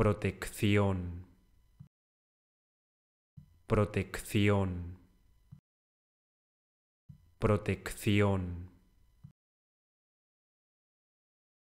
protección, protección, protección.